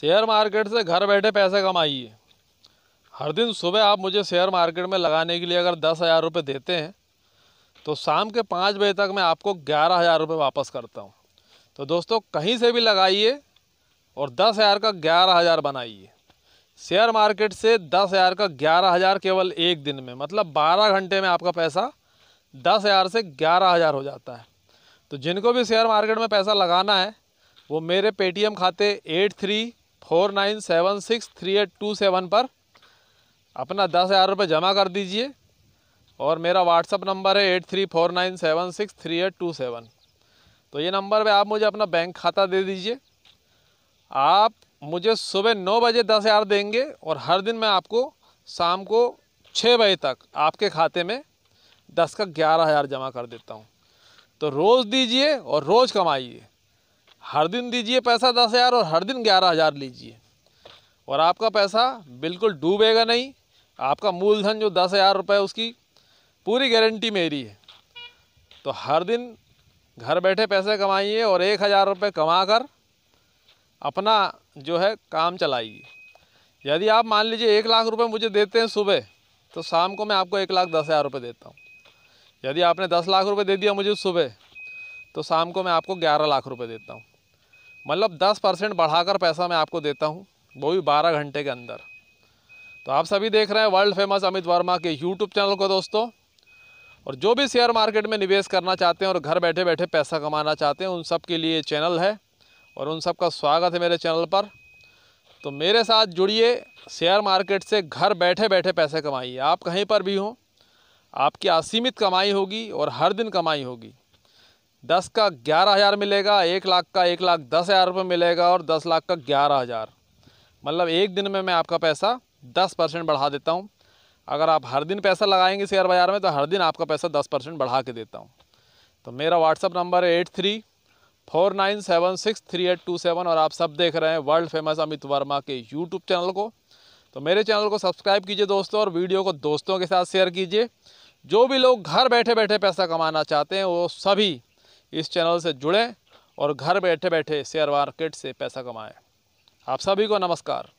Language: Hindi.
शेयर मार्केट से घर बैठे पैसे कमाइए हर दिन सुबह आप मुझे शेयर मार्केट में लगाने के लिए अगर दस हज़ार रुपये देते हैं तो शाम के पाँच बजे तक मैं आपको ग्यारह हज़ार रुपये वापस करता हूँ तो दोस्तों कहीं से भी लगाइए और दस हज़ार का ग्यारह हज़ार बनाइए शेयर मार्केट से दस हज़ार का ग्यारह हज़ार केवल एक दिन में मतलब बारह घंटे में आपका पैसा दस हज़ार से ग्यारह हज़ार हो जाता है तो जिनको भी शेयर मार्केट में पैसा लगाना है वो मेरे पेटीएम खाते eight three four nine seven six three eight two seven पर अपना दस हज़ार रुपये जमा कर दीजिए और मेरा व्हाट्सअप नंबर है eight three four nine seven six three eight two seven तो ये नंबर पे आप मुझे अपना बैंक खाता दे दीजिए आप मुझे सुबह नौ बजे दस हज़ार देंगे और हर दिन मैं आपको शाम को छः बजे तक आपके खाते में दस का ग्यारह हज़ार जमा कर देता हूँ तो रोज़ दीजिए और रोज़ कमाइए हर दिन दीजिए पैसा दस हज़ार और हर दिन ग्यारह हज़ार लीजिए और आपका पैसा बिल्कुल डूबेगा नहीं आपका मूलधन जो दस हज़ार रुपये उसकी पूरी गारंटी मेरी है तो हर दिन घर बैठे पैसे कमाइए और एक हज़ार रुपये कमा कर अपना जो है काम चलाइए यदि आप मान लीजिए एक लाख रुपये मुझे देते हैं सुबह तो शाम को मैं आपको एक लाख दस हज़ार रुपये देता हूँ यदि आपने दस लाख रुपये दे दिया मुझे सुबह तो शाम को मैं आपको ग्यारह लाख रुपये देता हूँ मतलब 10 परसेंट बढ़ाकर पैसा मैं आपको देता हूँ वो भी 12 घंटे के अंदर तो आप सभी देख रहे हैं वर्ल्ड फेमस अमित वर्मा के यूट्यूब चैनल को दोस्तों और जो भी शेयर मार्केट में निवेश करना चाहते हैं और घर बैठे बैठे पैसा कमाना चाहते हैं उन सब के लिए चैनल है और उन सब का स्वागत है मेरे चैनल पर तो मेरे साथ जुड़िए शेयर मार्केट से घर बैठे बैठे पैसे कमाइए आप कहीं पर भी हों आपकी असीमित कमाई होगी और हर दिन कमाई होगी दस का ग्यारह हज़ार मिलेगा एक लाख का एक लाख दस हज़ार रुपये मिलेगा और दस लाख का ग्यारह हज़ार मतलब एक दिन में मैं आपका पैसा दस परसेंट बढ़ा देता हूँ अगर आप हर दिन पैसा लगाएंगे शेयर बाज़ार में तो हर दिन आपका पैसा दस परसेंट बढ़ा के देता हूँ तो मेरा व्हाट्सअप नंबर है eight three four nine seven six three eight two seven और आप सब देख रहे हैं वर्ल्ड फेमस अमित वर्मा के यूट्यूब चैनल को तो मेरे चैनल को सब्सक्राइब कीजिए दोस्तों और वीडियो को दोस्तों के साथ शेयर कीजिए जो भी लोग घर बैठे बैठे पैसा कमाना चाहते हैं वो सभी इस चैनल से जुड़ें और घर बैठे बैठे शेयर मार्केट से पैसा कमाएं आप सभी को नमस्कार